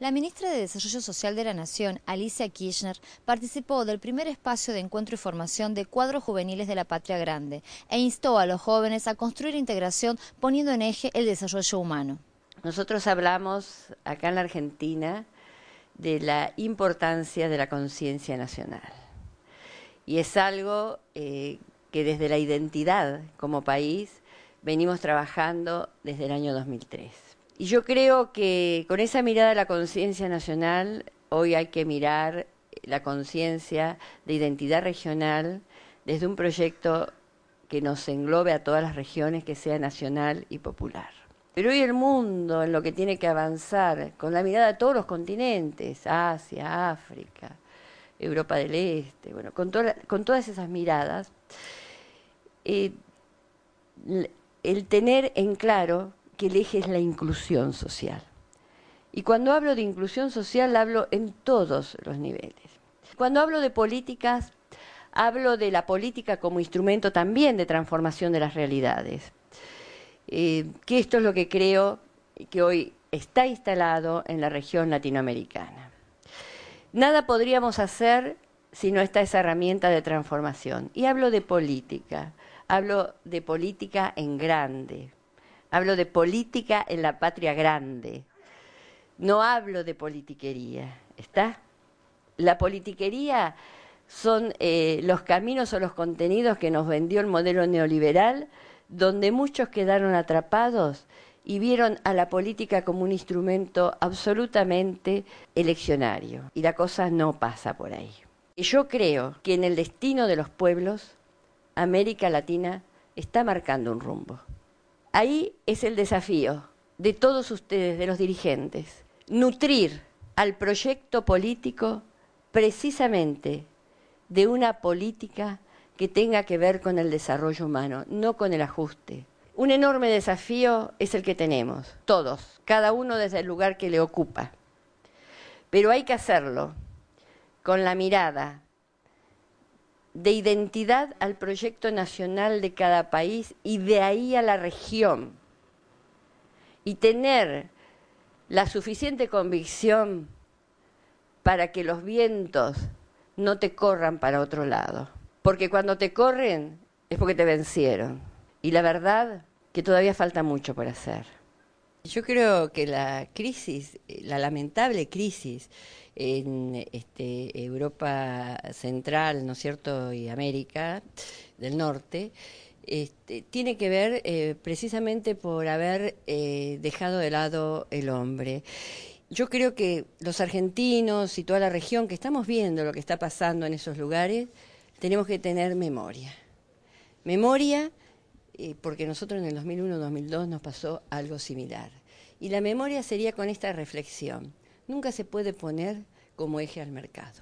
La ministra de Desarrollo Social de la Nación, Alicia Kirchner, participó del primer espacio de encuentro y formación de cuadros juveniles de la Patria Grande e instó a los jóvenes a construir integración poniendo en eje el desarrollo humano. Nosotros hablamos acá en la Argentina de la importancia de la conciencia nacional. Y es algo eh, que desde la identidad como país venimos trabajando desde el año 2003. Y yo creo que con esa mirada a la conciencia nacional, hoy hay que mirar eh, la conciencia de identidad regional desde un proyecto que nos englobe a todas las regiones, que sea nacional y popular. Pero hoy el mundo en lo que tiene que avanzar, con la mirada a todos los continentes, Asia, África, Europa del Este, bueno, con, todas esas miradas, eh, el tener en claro que el eje es la inclusión social. Y cuando hablo de inclusión social hablo en todos los niveles. Cuando hablo de políticas, hablo de la política como instrumento también de transformación de las realidades. Eh, que esto es lo que creo que hoy está instalado en la región latinoamericana. Nada podríamos hacer si no está esa herramienta de transformación. Y hablo de política, hablo de política en grande. Hablo de política en la patria grande. No hablo de politiquería, ¿está? La politiquería son eh, los caminos o los contenidos que nos vendió el modelo neoliberal, donde muchos quedaron atrapados y vieron a la política como un instrumento absolutamente eleccionario. Y la cosa no pasa por ahí. Yo creo que en el destino de los pueblos, América Latina está marcando un rumbo. Ahí es el desafío de todos ustedes, de los dirigentes, nutrir al proyecto político precisamente de una política que tenga que ver con el desarrollo humano, no con el ajuste. Un enorme desafío es el que tenemos, todos, cada uno desde el lugar que le ocupa. Pero hay que hacerlo con la mirada de identidad al proyecto nacional de cada país y de ahí a la región. Y tener la suficiente convicción para que los vientos no te corran para otro lado. Porque cuando te corren es porque te vencieron. Y la verdad que todavía falta mucho por hacer. Yo creo que la crisis, eh, la lamentable crisis en este, Europa Central, ¿no es cierto?, y América del Norte, este, tiene que ver eh, precisamente por haber eh, dejado de lado el hombre. Yo creo que los argentinos y toda la región que estamos viendo lo que está pasando en esos lugares, tenemos que tener memoria. Memoria eh, porque nosotros en el 2001-2002 nos pasó algo similar. Y la memoria sería con esta reflexión. Nunca se puede poner como eje al mercado.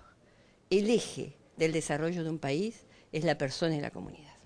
El eje del desarrollo de un país es la persona y la comunidad.